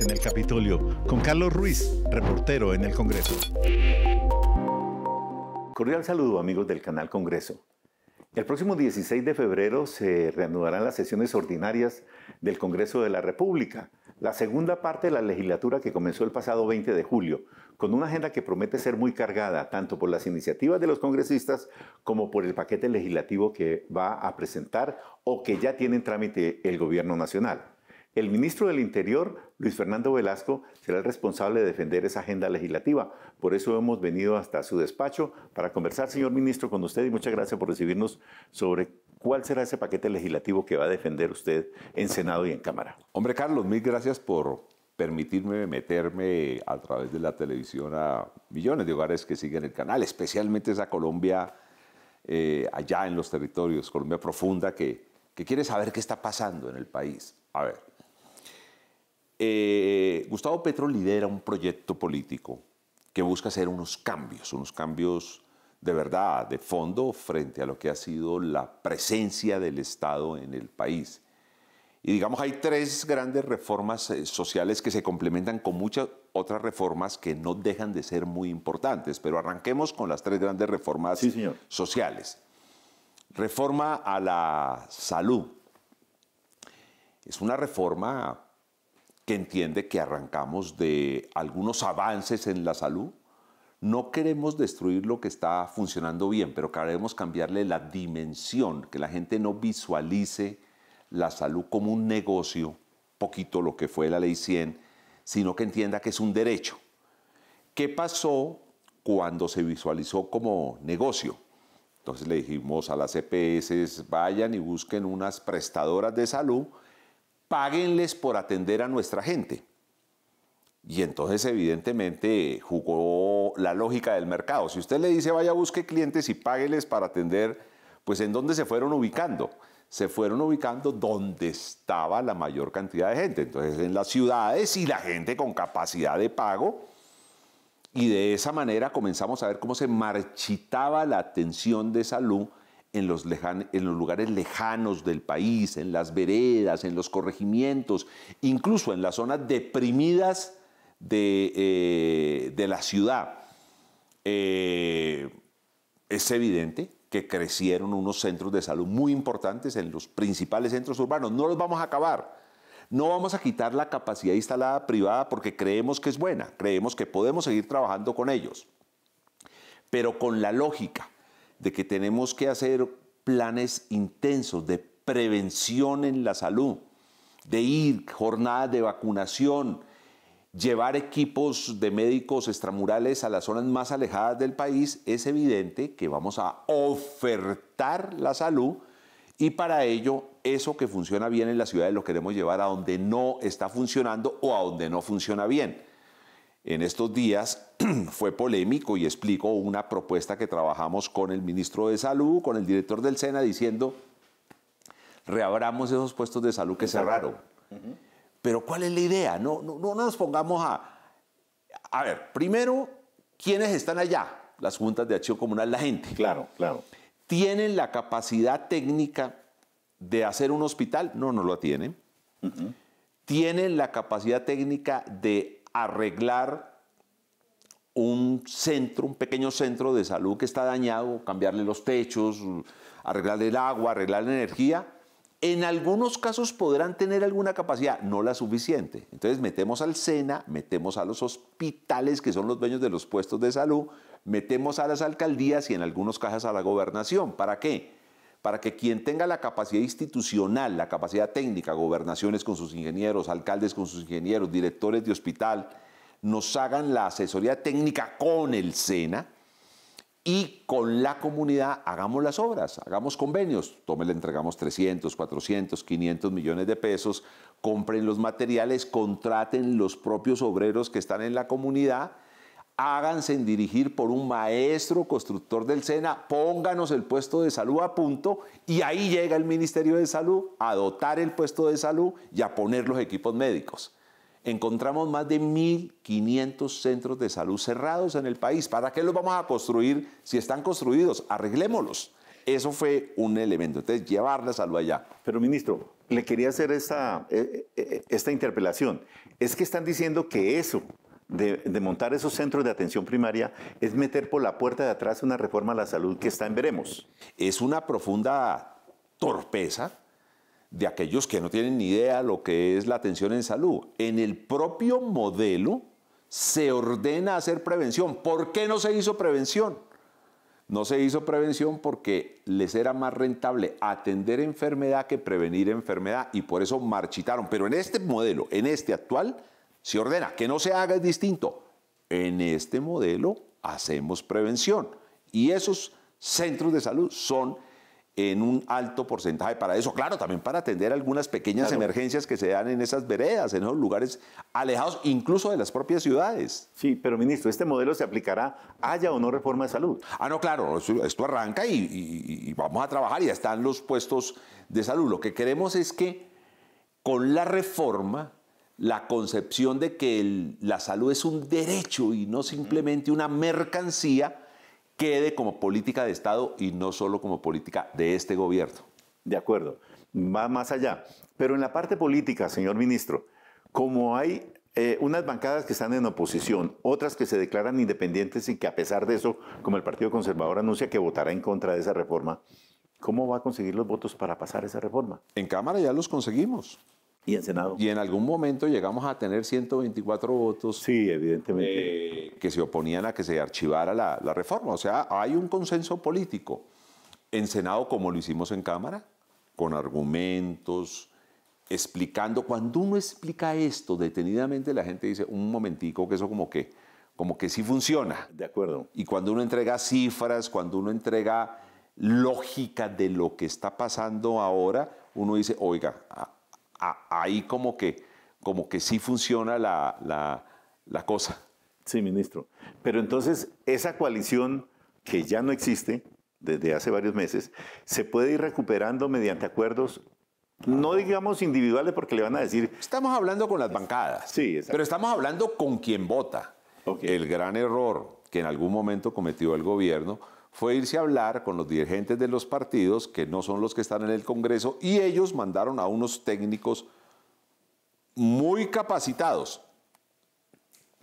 en el Capitolio con Carlos Ruiz, reportero en el Congreso. Cordial saludo amigos del canal Congreso. El próximo 16 de febrero se reanudarán las sesiones ordinarias del Congreso de la República, la segunda parte de la legislatura que comenzó el pasado 20 de julio, con una agenda que promete ser muy cargada, tanto por las iniciativas de los congresistas como por el paquete legislativo que va a presentar o que ya tiene en trámite el Gobierno Nacional. El ministro del Interior, Luis Fernando Velasco, será el responsable de defender esa agenda legislativa. Por eso hemos venido hasta su despacho para conversar, señor ministro, con usted y muchas gracias por recibirnos sobre cuál será ese paquete legislativo que va a defender usted en Senado y en Cámara. Hombre, Carlos, mil gracias por permitirme meterme a través de la televisión a millones de hogares que siguen el canal, especialmente esa Colombia eh, allá en los territorios, Colombia profunda, que quiere saber qué está pasando en el país. A ver, eh, Gustavo Petro lidera un proyecto político que busca hacer unos cambios, unos cambios de verdad, de fondo, frente a lo que ha sido la presencia del Estado en el país. Y digamos, hay tres grandes reformas eh, sociales que se complementan con muchas otras reformas que no dejan de ser muy importantes, pero arranquemos con las tres grandes reformas sociales. Reforma a la salud. Es una reforma que entiende que arrancamos de algunos avances en la salud. No queremos destruir lo que está funcionando bien, pero queremos cambiarle la dimensión, que la gente no visualice la salud como un negocio, poquito lo que fue la ley 100, sino que entienda que es un derecho. ¿Qué pasó cuando se visualizó como negocio? Entonces le dijimos a las EPS, vayan y busquen unas prestadoras de salud páguenles por atender a nuestra gente. Y entonces evidentemente jugó la lógica del mercado. Si usted le dice vaya busque clientes y págueles para atender, pues en dónde se fueron ubicando. Se fueron ubicando donde estaba la mayor cantidad de gente. Entonces en las ciudades y la gente con capacidad de pago. Y de esa manera comenzamos a ver cómo se marchitaba la atención de salud en los, lugares lejanos del país, en las veredas, en los corregimientos, incluso en las zonas deprimidas de, eh, la ciudad. Eh, es evidente que crecieron unos centros de salud muy importantes en los principales centros urbanos. No los vamos a acabar. No vamos a quitar la capacidad instalada privada porque creemos que es buena, creemos que podemos seguir trabajando con ellos, pero con la lógica de que tenemos que hacer planes intensos de prevención en la salud, de ir, jornadas de vacunación, llevar equipos de médicos extramurales a las zonas más alejadas del país, es evidente que vamos a ofertar la salud y para ello eso que funciona bien en las ciudades lo queremos llevar a donde no está funcionando o a donde no funciona bien en estos días fue polémico y explico una propuesta que trabajamos con el ministro de Salud, con el director del SENA, diciendo, reabramos esos puestos de salud que cerraron. Pero ¿cuál es la idea? No, no, nos pongamos a... A ver, primero, ¿quiénes están allá? Las juntas de acción comunal, la gente. Claro, claro. ¿Tienen la capacidad técnica de hacer un hospital? No, no lo tienen. ¿Tienen la capacidad técnica de arreglar un centro, un pequeño centro de salud que está dañado, cambiarle los techos, arreglar el agua, arreglar la energía, en algunos casos podrán tener alguna capacidad, no la suficiente. Entonces metemos al SENA, metemos a los hospitales que son los dueños de los puestos de salud, metemos a las alcaldías y en algunos casos a la gobernación. ¿Para qué? para que quien tenga la capacidad institucional, la capacidad técnica, gobernaciones con sus ingenieros, alcaldes con sus ingenieros, directores de hospital, nos hagan la asesoría técnica con el SENA y con la comunidad hagamos las obras, hagamos convenios. Tome, le entregamos 300, 400, 500 millones de pesos, compren los materiales, contraten los propios obreros que están en la comunidad háganse en dirigir por un maestro constructor del SENA, pónganos el puesto de salud a punto y ahí llega el Ministerio de Salud a dotar el puesto de salud y a poner los equipos médicos. Encontramos más de 1.500 centros de salud cerrados en el país. ¿Para qué los vamos a construir si están construidos? Arreglémoslos. Eso fue un elemento. Entonces, llevar la salud allá. Pero, ministro, le quería hacer esta, eh, eh, eh, esta interpelación. Es que están diciendo que eso de, montar esos centros de atención primaria es meter por la puerta de atrás una reforma a la salud que está en veremos. Es una profunda torpeza de aquellos que no tienen ni idea lo que es la atención en salud. En el propio modelo se ordena hacer prevención. ¿Por qué no se hizo prevención? No se hizo prevención porque les era más rentable atender enfermedad que prevenir enfermedad y por eso marchitaron. Pero en este modelo, en este actual, si ordena que no se haga es distinto. En este modelo hacemos prevención y esos centros de salud son en un alto porcentaje para eso. Claro, también para atender algunas pequeñas emergencias que se dan en esas veredas, en esos lugares alejados incluso de las propias ciudades. Sí, pero ministro, ¿este modelo se aplicará haya o no reforma de salud? Ah, no, claro, esto, arranca y, vamos a trabajar, y ya están los puestos de salud. Lo que queremos es que con la reforma la concepción de que la salud es un derecho y no simplemente una mercancía quede como política de Estado y no solo como política de este gobierno. De acuerdo, va más allá. Pero en la parte política, señor ministro, como hay eh, unas bancadas que están en oposición, otras que se declaran independientes y que a pesar de eso, como el Partido Conservador anuncia que votará en contra de esa reforma, ¿cómo va a conseguir los votos para pasar esa reforma? En Cámara ya los conseguimos. Y en Senado. Y en algún momento llegamos a tener 124 votos. Sí, evidentemente. Eh, que se oponían a que se archivara la, reforma. O sea, hay un consenso político en Senado como lo hicimos en Cámara, con argumentos, explicando. Cuando uno explica esto detenidamente, la gente dice, un momentico, que eso como que, como que sí funciona. De acuerdo. Y cuando uno entrega cifras, cuando uno entrega lógica de lo que está pasando ahora, uno dice, oiga, ahí como que, como que sí funciona la, cosa. Sí, ministro. Pero entonces esa coalición que ya no existe desde hace varios meses, se puede ir recuperando mediante acuerdos no digamos individuales porque le van a decir... Estamos hablando con las bancadas. Sí, Pero estamos hablando con quien vota. El gran error que en algún momento cometió el gobierno fue irse a hablar con los dirigentes de los partidos, que no son los que están en el Congreso, y ellos mandaron a unos técnicos muy capacitados,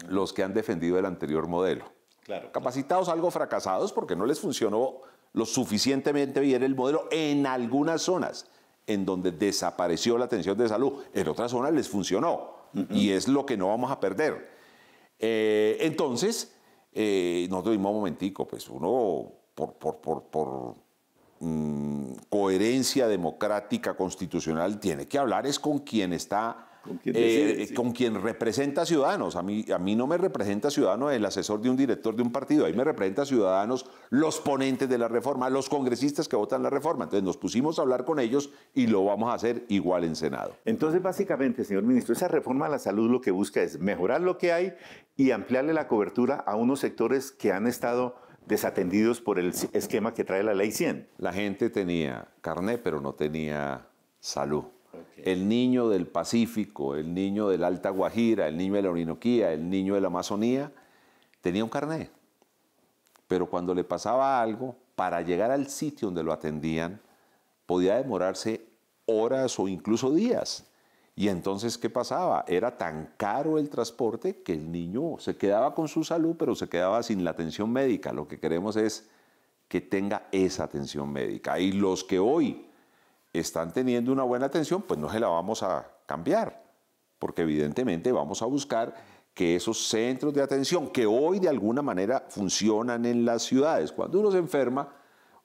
los que han defendido el anterior modelo. Claro. Capacitados algo fracasados porque no les funcionó lo suficientemente bien el modelo en algunas zonas, en donde desapareció la atención de salud, en otras zonas les funcionó y es lo que no vamos a perder. Eh, entonces, eh, nosotros dimos un momentico, pues uno por, mm, coherencia democrática constitucional tiene que hablar es con quien está con quien, eh, representa ciudadanos. A mí, a mí no me representa ciudadano el asesor de un director de un partido, ahí me representa ciudadanos los ponentes de la reforma, los congresistas que votan la reforma. Entonces nos pusimos a hablar con ellos y lo vamos a hacer igual en Senado. Entonces, básicamente, señor ministro, esa reforma a la salud lo que busca es mejorar lo que hay y ampliarle la cobertura a unos sectores que han estado desatendidos por el esquema que trae la ley 100. La gente tenía carné, pero no tenía salud. El niño del Pacífico, el niño del Alta Guajira, el niño de la Orinoquía, el niño de la Amazonía, tenía un carné. Pero cuando le pasaba algo, para llegar al sitio donde lo atendían, podía demorarse horas o incluso días. Y entonces, ¿qué pasaba? Era tan caro el transporte que el niño se quedaba con su salud, pero se quedaba sin la atención médica. Lo que queremos es que tenga esa atención médica. Y los que hoy están teniendo una buena atención, pues no se la vamos a cambiar, porque evidentemente vamos a buscar que esos centros de atención que hoy de alguna manera funcionan en las ciudades, cuando uno se enferma,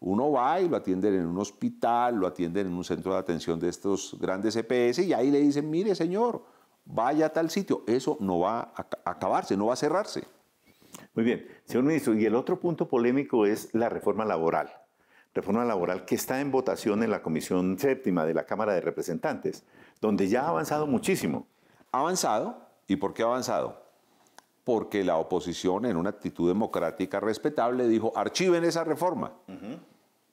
uno va y lo atienden en un hospital, lo atienden en un centro de atención de estos grandes EPS y ahí le dicen, mire señor, vaya a tal sitio. Eso no va a acabarse, no va a cerrarse. Muy bien, señor ministro, y el otro punto polémico es la reforma laboral. Reforma laboral que está en votación en la Comisión Séptima de la Cámara de Representantes, donde ya ha avanzado muchísimo. Ha avanzado, ¿y por qué ha avanzado? porque la oposición, en una actitud democrática respetable, dijo, archiven esa reforma.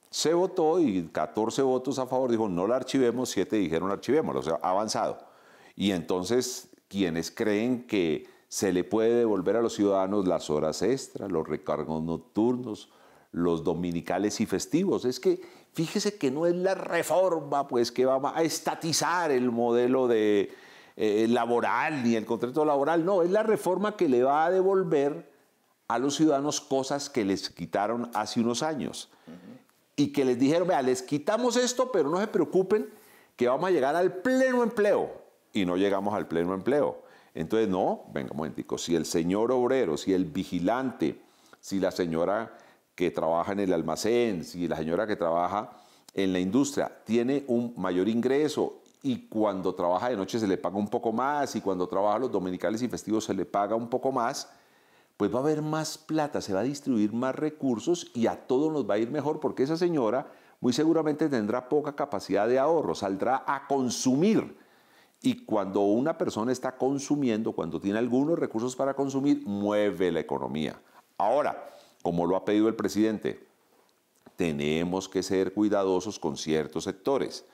Se votó y 14 votos a favor, dijo, no la archivemos, 7 dijeron archivemos. o sea, avanzado. Y entonces, quienes creen que se le puede devolver a los ciudadanos las horas extras, los recargos nocturnos, los dominicales y festivos. Es que fíjese que no es la reforma pues que va a estatizar el modelo de, eh, laboral ni el contrato laboral, no, es la reforma que le va a devolver a los ciudadanos cosas que les quitaron hace unos años y que les dijeron, vea, les quitamos esto, pero no se preocupen que vamos a llegar al pleno empleo y no llegamos al pleno empleo. Entonces, no, venga un momentico, si el señor obrero, si el vigilante, si la señora que trabaja en el almacén, si la señora que trabaja en la industria tiene un mayor ingreso y cuando trabaja de noche se le paga un poco más y cuando trabaja los dominicales y festivos se le paga un poco más, pues va a haber más plata, se va a distribuir más recursos y a todos nos va a ir mejor porque esa señora muy seguramente tendrá poca capacidad de ahorro, saldrá a consumir. Y cuando una persona está consumiendo, cuando tiene algunos recursos para consumir, mueve la economía. Ahora, como lo ha pedido el presidente, tenemos que ser cuidadosos con ciertos sectores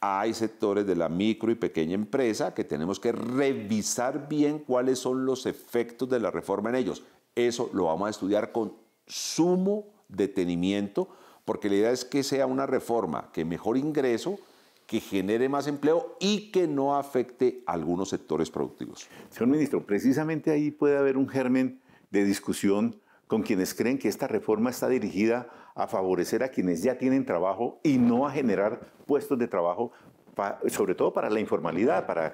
hay sectores de la micro y pequeña empresa que tenemos que revisar bien cuáles son los efectos de la reforma en ellos. Eso lo vamos a estudiar con sumo detenimiento, porque la idea es que sea una reforma que mejor ingreso, que genere más empleo y que no afecte a algunos sectores productivos. Señor ministro, precisamente ahí puede haber un germen de discusión con quienes creen que esta reforma está dirigida a favorecer a quienes ya tienen trabajo y no a generar puestos de trabajo, sobre todo para la informalidad, para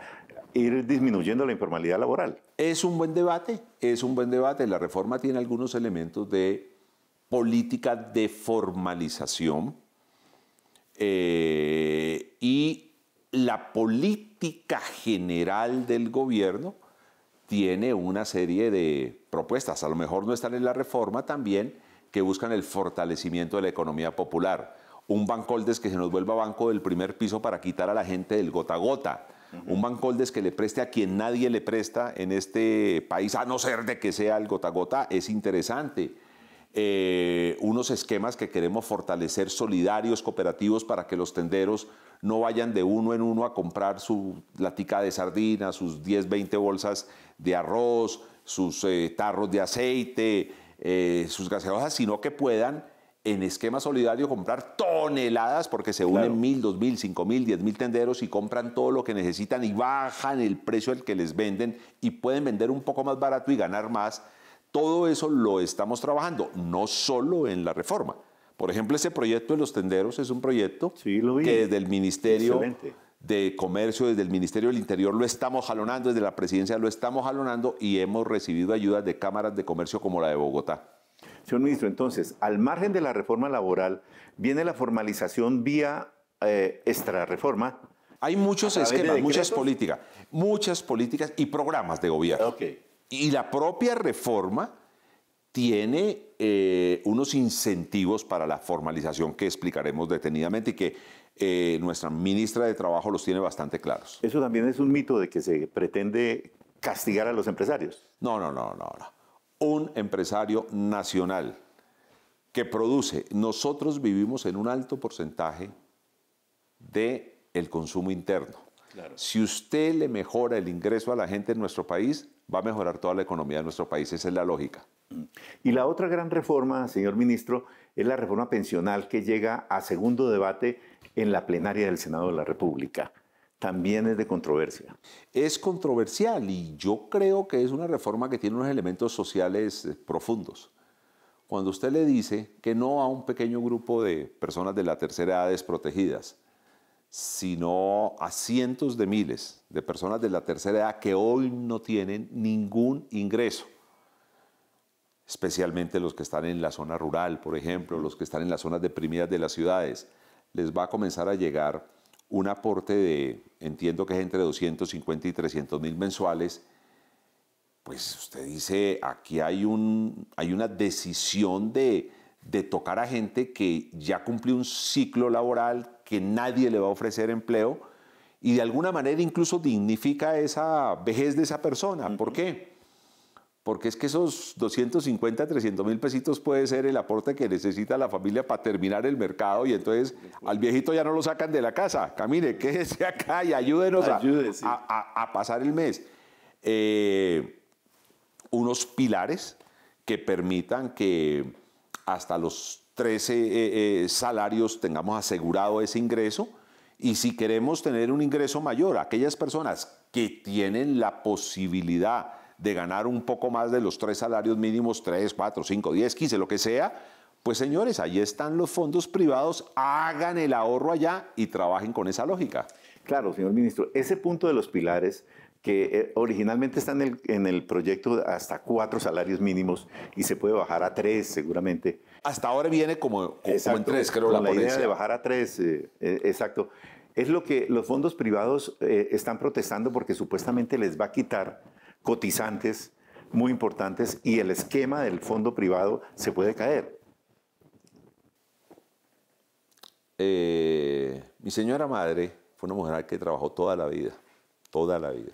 ir disminuyendo la informalidad laboral. Es un buen debate, es un buen debate. La reforma tiene algunos elementos de política de formalización eh, y la política general del gobierno tiene una serie de propuestas. A lo mejor no están en la reforma también, que buscan el fortalecimiento de la economía popular. Un Bancoldes que se nos vuelva banco del primer piso para quitar a la gente del gota a gota. Un Bancoldes que le preste a quien nadie le presta en este país, a no ser de que sea el gota gota, es interesante. Eh, unos esquemas que queremos fortalecer solidarios, cooperativos, para que los tenderos no vayan de uno en uno a comprar su latica de sardinas, sus 10, 20 bolsas de arroz, sus eh, tarros de aceite, eh, sus gaseosas, sino que puedan en esquema solidario comprar toneladas porque se unen mil, dos mil, cinco mil, diez mil tenderos y compran todo lo que necesitan y bajan el precio al que les venden y pueden vender un poco más barato y ganar más. Todo eso lo estamos trabajando, no solo en la reforma. Por ejemplo, ese proyecto de los tenderos es un proyecto que desde el ministerio de Comercio, desde el Ministerio del Interior lo estamos jalonando, desde la Presidencia lo estamos jalonando y hemos recibido ayudas de cámaras de comercio como la de Bogotá. Señor ministro, entonces, al margen de la reforma laboral, viene la formalización vía eh, extra reforma? Hay muchos esquemas, muchas políticas, muchas políticas y programas de gobierno. Y la propia reforma tiene eh, unos incentivos para la formalización que explicaremos detenidamente y que eh, nuestra ministra de Trabajo los tiene bastante claros. Eso también es un mito de que se pretende castigar a los empresarios. No, no, no, no. no. Un empresario nacional que produce, nosotros vivimos en un alto porcentaje del el consumo interno. Si usted le mejora el ingreso a la gente en nuestro país, va a mejorar toda la economía de nuestro país. Esa es la lógica. Y la otra gran reforma, señor ministro, es la reforma pensional que llega a segundo debate en la plenaria del Senado de la República. También es de controversia. Es controversial y yo creo que es una reforma que tiene unos elementos sociales eh, profundos. Cuando usted le dice que no a un pequeño grupo de personas de la tercera edad desprotegidas, sino a cientos de miles de personas de la tercera edad que hoy no tienen ningún ingreso, especialmente los que están en la zona rural, por ejemplo, los que están en las zonas deprimidas de las ciudades les va a comenzar a llegar un aporte de, entiendo que es entre 250 y 300 mil mensuales, pues usted dice, aquí hay, un, hay una decisión de, de tocar a gente que ya cumplió un ciclo laboral, que nadie le va a ofrecer empleo, y de alguna manera incluso dignifica esa vejez de esa persona. ¿Por qué? porque es que esos 250, 300 mil pesitos puede ser el aporte que necesita la familia para terminar el mercado y entonces al viejito ya no lo sacan de la casa. Camine, quédese acá y ayúdenos a, pasar el mes. Eh, unos pilares que permitan que hasta los 13 eh, eh, salarios tengamos asegurado ese ingreso. Y si queremos tener un ingreso mayor, aquellas personas que tienen la posibilidad de ganar un poco más de los tres salarios mínimos, tres, cuatro, cinco, diez, quince, lo que sea, pues señores, ahí están los fondos privados, hagan el ahorro allá y trabajen con esa lógica. Claro, señor ministro, ese punto de los pilares que eh, originalmente está en el, proyecto hasta cuatro salarios mínimos y se puede bajar a tres seguramente. Hasta ahora viene como, en tres, creo, con la, idea de bajar a tres, eh, eh, exacto. Es lo que los fondos privados están protestando porque supuestamente les va a quitar cotizantes muy importantes y el esquema del fondo privado se puede caer. Eh, mi señora madre fue una mujer que trabajó toda la vida, toda la vida.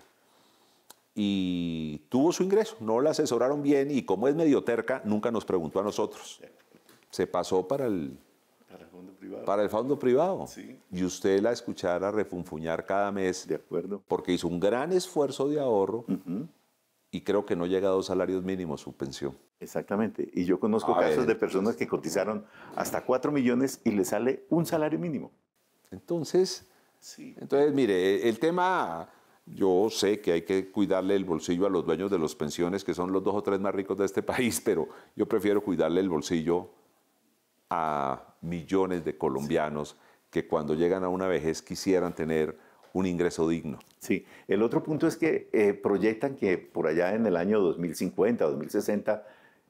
Y tuvo su ingreso, no la asesoraron bien y como es medio terca, nunca nos preguntó a nosotros. Se pasó para el, para el fondo privado. Y usted la escuchara refunfuñar cada mes. De acuerdo. Porque hizo un gran esfuerzo de ahorro y creo que no llega a dos salarios mínimos su pensión. Exactamente. Y yo conozco casos de personas que cotizaron hasta 4 millones y le sale un salario mínimo. Entonces, entonces mire, el tema, yo sé que hay que cuidarle el bolsillo a los dueños de las pensiones, que son los dos o tres más ricos de este país, pero yo prefiero cuidarle el bolsillo a millones de colombianos que cuando llegan a una vejez quisieran tener un ingreso digno. Sí, el otro punto es que eh, proyectan que por allá en el año 2050, 2060,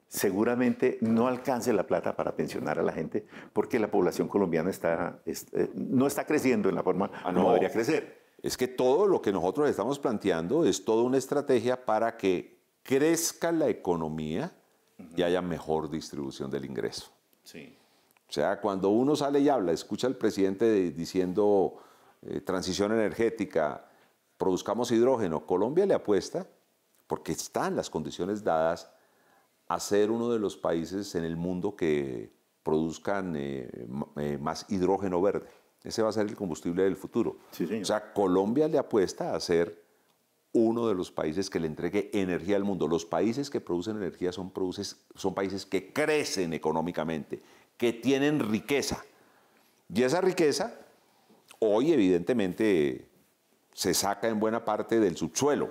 seguramente no alcance la plata para pensionar a la gente porque la población colombiana está, eh, no está creciendo en la forma ah, no, debería crecer. Es que todo lo que nosotros estamos planteando es toda una estrategia para que crezca la economía y haya mejor distribución del ingreso. Sí. O sea, cuando uno sale y habla, escucha al presidente diciendo eh, transición energética, produzcamos hidrógeno, Colombia le apuesta, porque están las condiciones dadas, a ser uno de los países en el mundo que produzcan eh, eh, más hidrógeno verde. Ese va a ser el combustible del futuro. o sea, Colombia le apuesta a ser uno de los países que le entregue energía al mundo. Los países que producen energía son, son países que crecen económicamente, que tienen riqueza. Y esa riqueza Hoy, evidentemente, se saca en buena parte del subsuelo.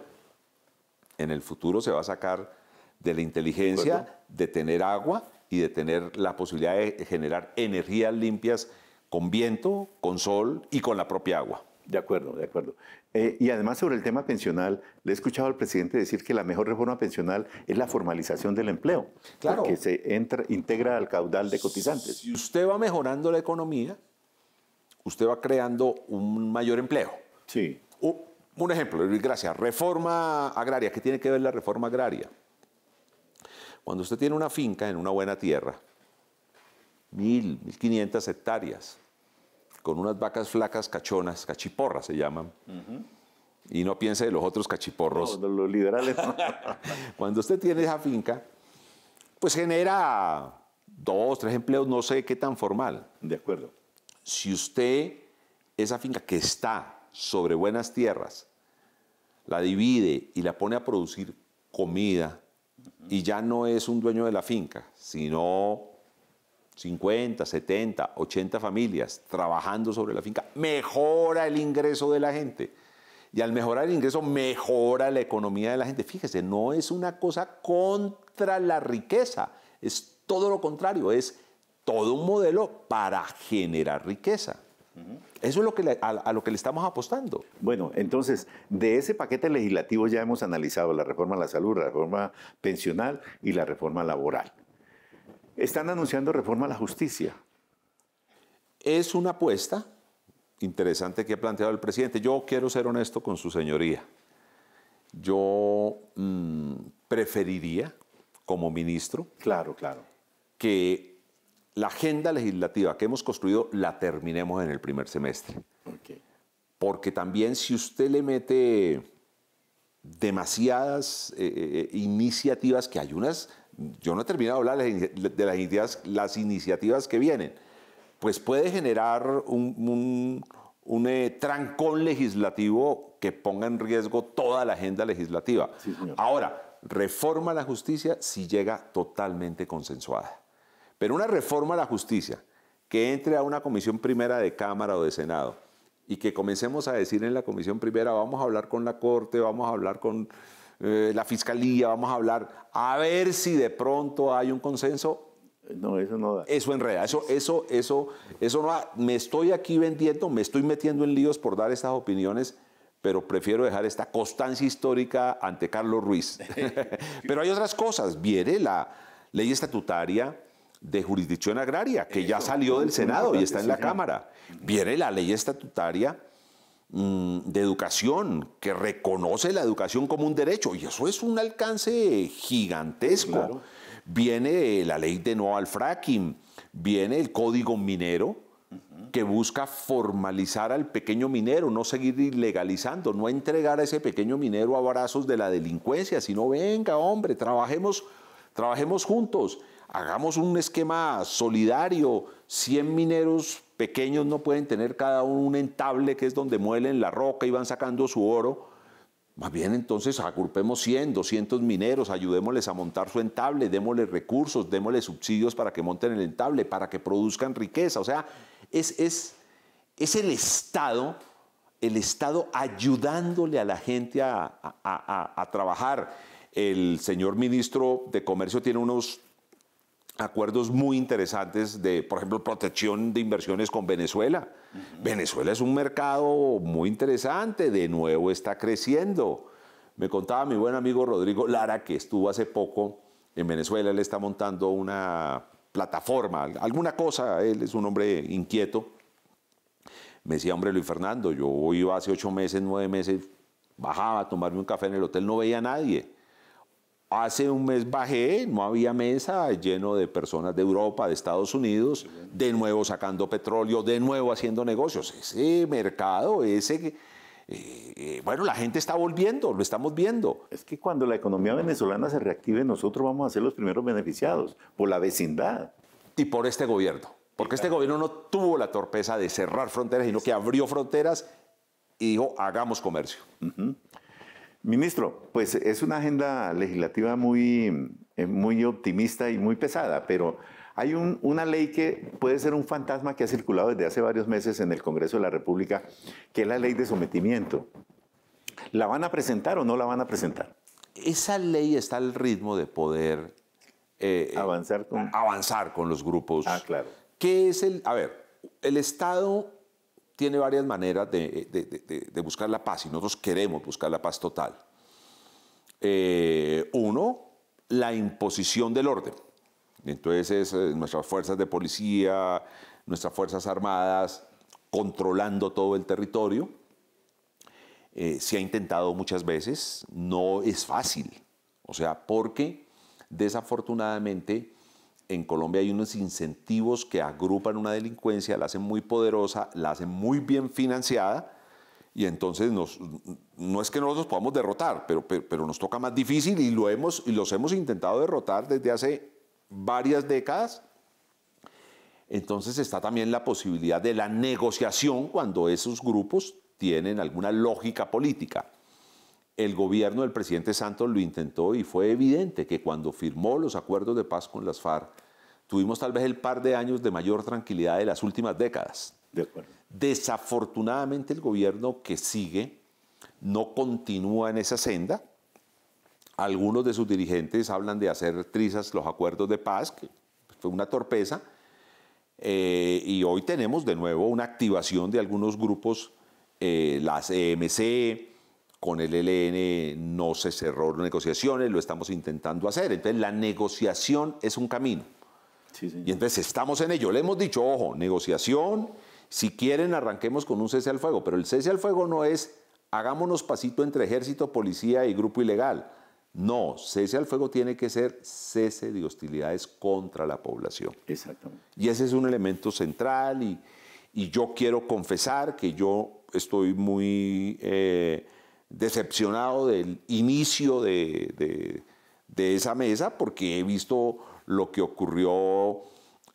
En el futuro se va a sacar de la inteligencia, de tener agua y de tener la posibilidad de generar energías limpias con viento, con sol y con la propia agua. De acuerdo, de acuerdo. Eh, y además sobre el tema pensional, le he escuchado al presidente decir que la mejor reforma pensional es la formalización del empleo, claro. que se integra al caudal de cotizantes. Si usted va mejorando la economía, usted va creando un mayor empleo. Sí. Un, ejemplo, Luis, gracias. Reforma agraria. ¿Qué tiene que ver la reforma agraria? Cuando usted tiene una finca en una buena tierra, mil, mil quinientas hectáreas, con unas vacas flacas cachonas, cachiporras se llaman, y no piense de los otros cachiporros. los liberales. Cuando usted tiene esa finca, pues genera dos, tres empleos, no sé qué tan formal. De acuerdo. Si usted esa finca que está sobre buenas tierras, la divide y la pone a producir comida, y ya no es un dueño de la finca, sino 50, 70, 80 familias trabajando sobre la finca, mejora el ingreso de la gente. Y al mejorar el ingreso, mejora la economía de la gente. Fíjese, no es una cosa contra la riqueza, es todo lo contrario, es todo un modelo para generar riqueza. Eso es lo que a, lo que le estamos apostando. Bueno, entonces, de ese paquete legislativo ya hemos analizado la reforma a la salud, la reforma pensional y la reforma laboral. Están anunciando reforma a la justicia. Es una apuesta interesante que ha planteado el presidente. Yo quiero ser honesto con su señoría. Yo mm, preferiría, como ministro, claro, claro. que la agenda legislativa que hemos construido la terminemos en el primer semestre. Porque también si usted le mete demasiadas eh, eh, iniciativas, que hay unas, yo no he terminado de hablar de las iniciativas, las iniciativas que vienen, pues puede generar un, eh, trancón legislativo que ponga en riesgo toda la agenda legislativa. Ahora, reforma la justicia si llega totalmente consensuada. Pero una reforma a la justicia que entre a una comisión primera de Cámara o de Senado y que comencemos a decir en la comisión primera, vamos a hablar con la Corte, vamos a hablar con eh, la Fiscalía, vamos a hablar, a ver si de pronto hay un consenso. No, eso no da. Eso enreda, eso, eso, eso, eso no da. Me estoy aquí vendiendo, me estoy metiendo en líos por dar estas opiniones pero prefiero dejar esta constancia histórica ante Carlos Ruiz. pero hay otras cosas. Viene la ley estatutaria de jurisdicción agraria, que ya salió del Senado y está en la Cámara. Viene la ley estatutaria mm, de educación, que reconoce la educación como un derecho, y eso es un alcance gigantesco. Viene la ley de no al fracking, viene el código minero, que busca formalizar al pequeño minero, no seguir ilegalizando, no entregar a ese pequeño minero a brazos de la delincuencia, sino venga, hombre, trabajemos, trabajemos juntos hagamos un esquema solidario, 100 mineros pequeños no pueden tener cada uno un entable que es donde muelen la roca y van sacando su oro. Más bien entonces agrupemos 100, 200 mineros, ayudémosles a montar su entable, démosles recursos, démosles subsidios para que monten el entable, para que produzcan riqueza. O sea, es, es, el Estado, el Estado ayudándole a la gente a trabajar. El señor ministro de Comercio tiene unos acuerdos muy interesantes de, por ejemplo, protección de inversiones con Venezuela. Venezuela es un mercado muy interesante, de nuevo está creciendo. Me contaba mi buen amigo Rodrigo Lara, que estuvo hace poco en Venezuela, él está montando una plataforma, alguna cosa, él es un hombre inquieto. Me decía, hombre Luis Fernando, yo iba hace ocho meses, nueve meses, bajaba a tomarme un café en el hotel, no veía a nadie Hace un mes bajé, no había mesa, lleno de personas de Europa, de Estados Unidos, de nuevo sacando petróleo, de nuevo haciendo negocios. Ese mercado, ese... Eh, eh, bueno, la gente está volviendo, lo estamos viendo. Es que cuando la economía venezolana se reactive, nosotros vamos a ser los primeros beneficiados por la vecindad. Y por este gobierno, porque este gobierno no tuvo la torpeza de cerrar fronteras, sino que abrió fronteras y dijo, hagamos comercio. Ministro, pues es una agenda legislativa muy, eh, muy optimista y muy pesada, pero hay una ley que puede ser un fantasma que ha circulado desde hace varios meses en el Congreso de la República, que es la ley de sometimiento. ¿La van a presentar o no la van a presentar? Esa ley está al ritmo de poder eh, eh, avanzar, con... avanzar con los grupos. Ah, claro. ¿Qué es el...? A ver, el Estado tiene varias maneras de, buscar la paz y nosotros queremos buscar la paz total. Eh, uno, la imposición del orden. Entonces, eh, nuestras fuerzas de policía, nuestras fuerzas armadas, controlando todo el territorio. Eh, se ha intentado muchas veces, no es fácil. O sea, porque desafortunadamente en Colombia hay unos incentivos que agrupan una delincuencia, la hacen muy poderosa, la hacen muy bien financiada y entonces no es que nosotros podamos derrotar, pero, nos toca más difícil y, lo hemos, y los hemos intentado derrotar desde hace varias décadas. Entonces está también la posibilidad de la negociación cuando esos grupos tienen alguna lógica política. El gobierno del presidente Santos lo intentó y fue evidente que cuando firmó los acuerdos de paz con las FARC, tuvimos tal vez el par de años de mayor tranquilidad de las últimas décadas. Desafortunadamente el gobierno que sigue no continúa en esa senda. Algunos de sus dirigentes hablan de hacer trizas los acuerdos de paz, que fue una torpeza. Eh, y hoy tenemos de nuevo una activación de algunos grupos, eh, las EMC, con el LN no se cerró negociaciones, lo estamos intentando hacer. Entonces la negociación es un camino. Y entonces estamos en ello. Le hemos dicho, ojo, negociación, si quieren arranquemos con un cese al fuego, pero el cese al fuego no es hagámonos pasito entre ejército, policía y grupo ilegal. No, cese al fuego tiene que ser cese de hostilidades contra la población. Exactamente. Y ese es un elemento central y, yo quiero confesar que yo estoy muy eh, decepcionado del inicio de, esa mesa porque he visto lo que ocurrió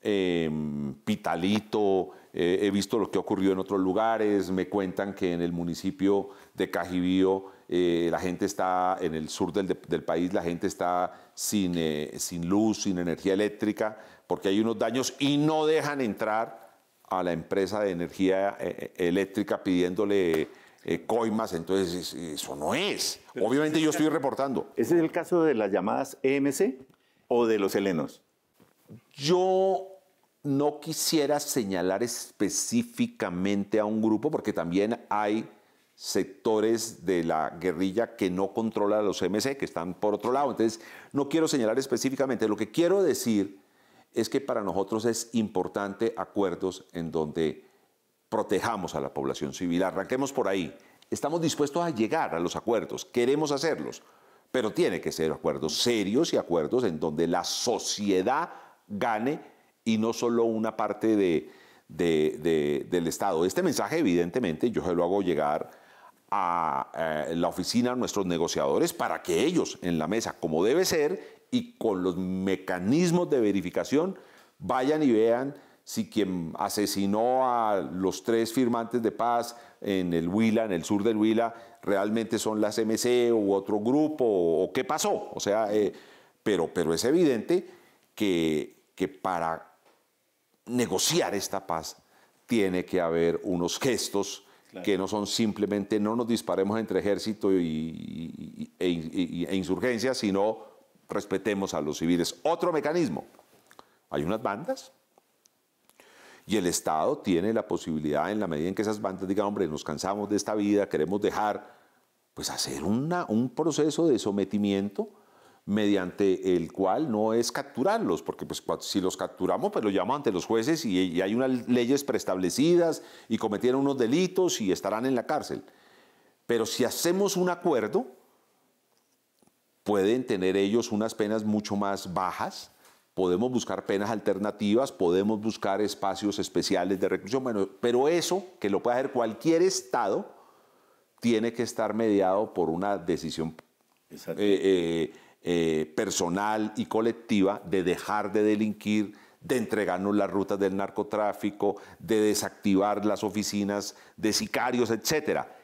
en em, Pitalito, eh, he visto lo que ocurrió en otros lugares, me cuentan que en el municipio de Cajibío eh, la gente está, en el sur del, país, la gente está sin, eh, sin luz, sin energía eléctrica, porque hay unos daños y no dejan entrar a la empresa de energía eléctrica pidiéndole eh, coimas, entonces eso no es. Obviamente yo estoy reportando. ¿Ese es el caso de las llamadas EMC o de los helenos? Yo no quisiera señalar específicamente a un grupo porque también hay sectores de la guerrilla que no controla a los EMC, que están por otro lado. Entonces, no quiero señalar específicamente. Lo que quiero decir es que para nosotros es importante acuerdos en donde protejamos a la población civil. Arranquemos por ahí. Estamos dispuestos a llegar a los acuerdos, queremos hacerlos, pero tiene que ser acuerdos serios y acuerdos en donde la sociedad gane y no solo una parte de, del Estado. Este mensaje, evidentemente, yo se lo hago llegar a eh, la oficina, a nuestros negociadores, para que ellos en la mesa, como debe ser, y con los mecanismos de verificación, vayan y vean si quien asesinó a los tres firmantes de paz en el Huila, en el sur del Huila, realmente son las MC o otro grupo o, qué pasó. O sea, eh, pero, pero es evidente que, que para negociar esta paz tiene que haber unos gestos que no son simplemente no nos disparemos entre ejército y, e, y, e insurgencia, sino respetemos a los civiles. Otro mecanismo. Hay unas bandas y el Estado tiene la posibilidad, en la medida en que esas bandas digan, hombre, nos cansamos de esta vida, queremos dejar, pues hacer un proceso de sometimiento mediante el cual no es capturarlos, porque pues, si los capturamos, pues los llamamos ante los jueces y, y, hay unas leyes preestablecidas y cometieron unos delitos y estarán en la cárcel. Pero si hacemos un acuerdo, pueden tener ellos unas penas mucho más bajas podemos buscar penas alternativas, podemos buscar espacios especiales de reclusión, bueno, pero eso, que lo puede hacer cualquier Estado, tiene que estar mediado por una decisión eh, eh, eh, personal y colectiva de dejar de delinquir, de entregarnos las rutas del narcotráfico, de desactivar las oficinas de sicarios, etcétera.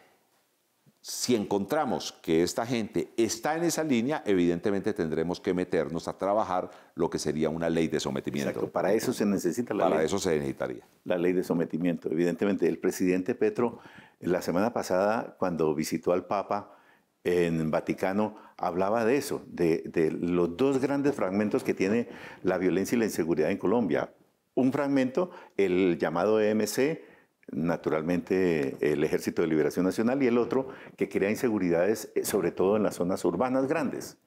Si encontramos que esta gente está en esa línea, evidentemente tendremos que meternos a trabajar lo que sería una ley de sometimiento. para eso se necesita la ley. Para eso se necesitaría. La ley de sometimiento. Evidentemente, el presidente Petro, la semana pasada, cuando visitó al Papa en Vaticano, hablaba de eso, de, de los dos grandes fragmentos que tiene la violencia y la inseguridad en Colombia. Un fragmento, el llamado EMC, naturalmente el Ejército de Liberación Nacional y el otro que crea inseguridades eh, sobre todo en las zonas urbanas grandes,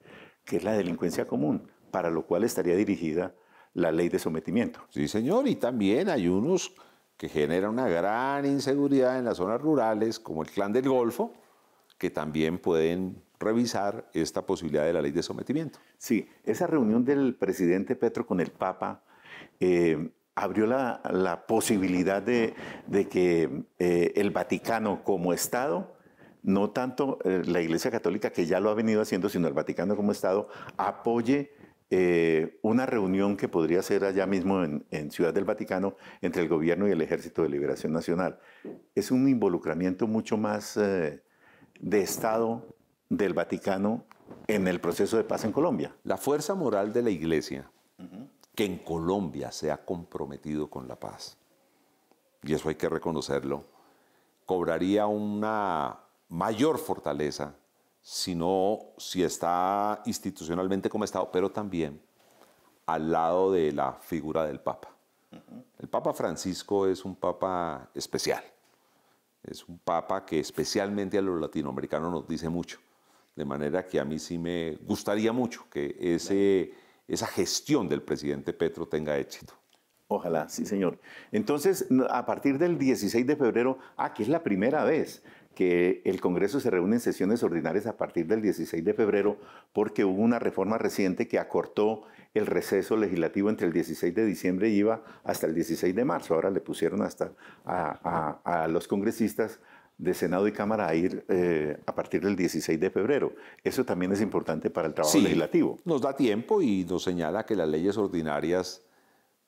que es la delincuencia común, para lo cual estaría dirigida la ley de sometimiento. Sí, señor, y también hay unos que generan una gran inseguridad en las zonas rurales, como el Clan del Golfo, que también pueden revisar esta posibilidad de la ley de sometimiento. Sí, esa reunión del presidente Petro con el Papa eh, abrió la, posibilidad de, que eh, el Vaticano como Estado, no tanto eh, la Iglesia Católica, que ya lo ha venido haciendo, sino el Vaticano como Estado, apoye eh, una reunión que podría ser allá mismo en, Ciudad del Vaticano entre el gobierno y el Ejército de Liberación Nacional. Es un involucramiento mucho más de Estado del Vaticano en el proceso de paz en Colombia. La fuerza moral de la Iglesia que en Colombia se ha comprometido con la paz, y eso hay que reconocerlo, cobraría una mayor fortaleza si no, si está institucionalmente como Estado, pero también al lado de la figura del Papa. El Papa Francisco es un Papa especial, es un Papa que especialmente a los latinoamericanos nos dice mucho, de manera que a mí sí me gustaría mucho que ese esa gestión del presidente Petro tenga éxito. Ojalá, sí, señor. Entonces, a partir del 16 de febrero, ah, que es la primera vez que el Congreso se reúne en sesiones ordinarias a partir del 16 de febrero, porque hubo una reforma reciente que acortó el receso legislativo entre el 16 de diciembre y iba hasta el 16 de marzo. Ahora le pusieron hasta a, a los congresistas de Senado y Cámara a ir eh, a partir del 16 de febrero. Eso también es importante para el trabajo legislativo. Nos da tiempo y nos señala que las leyes ordinarias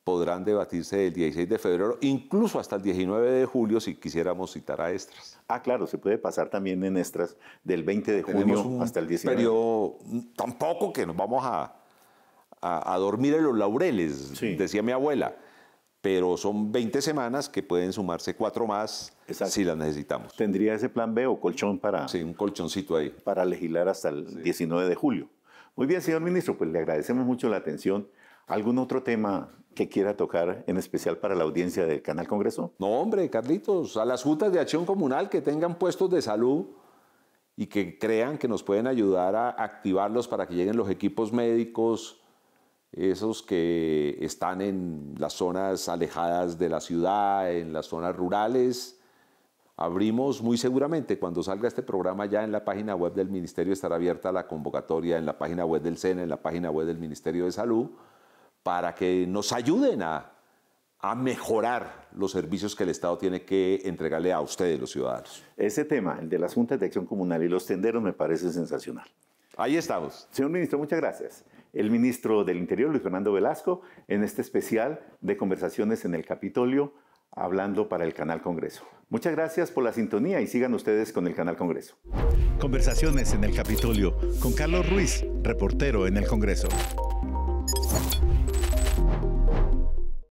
podrán debatirse del 16 de febrero, incluso hasta el 19 de julio, si quisiéramos citar a extras. Ah, claro, se puede pasar también en extras del 20 de julio junio hasta el 19. Pero tampoco que nos vamos a, a, dormir en los laureles, decía mi abuela pero son 20 semanas que pueden sumarse cuatro más si las necesitamos. ¿Tendría ese plan B o colchón para... Sí, un colchoncito ahí. Para legislar hasta el 19 de julio. Muy bien, señor ministro, pues le agradecemos mucho la atención. ¿Algún otro tema que quiera tocar en especial para la audiencia del Canal Congreso? No, hombre, Carlitos, a las juntas de acción comunal que tengan puestos de salud y que crean que nos pueden ayudar a activarlos para que lleguen los equipos médicos, esos que están en las zonas alejadas de la ciudad, en las zonas rurales. Abrimos muy seguramente, cuando salga este programa ya en la página web del Ministerio estará abierta la convocatoria, en la página web del SENA, en la página web del Ministerio de Salud, para que nos ayuden a, a mejorar los servicios que el Estado tiene que entregarle a ustedes, los ciudadanos. Ese tema, el de las juntas de acción comunal y los tenderos, me parece sensacional. Ahí estamos. Señor ministro, muchas gracias el ministro del Interior, Luis Fernando Velasco, en este especial de conversaciones en el Capitolio, hablando para el Canal Congreso. Muchas gracias por la sintonía y sigan ustedes con el Canal Congreso. Conversaciones en el Capitolio con Carlos Ruiz, reportero en el Congreso.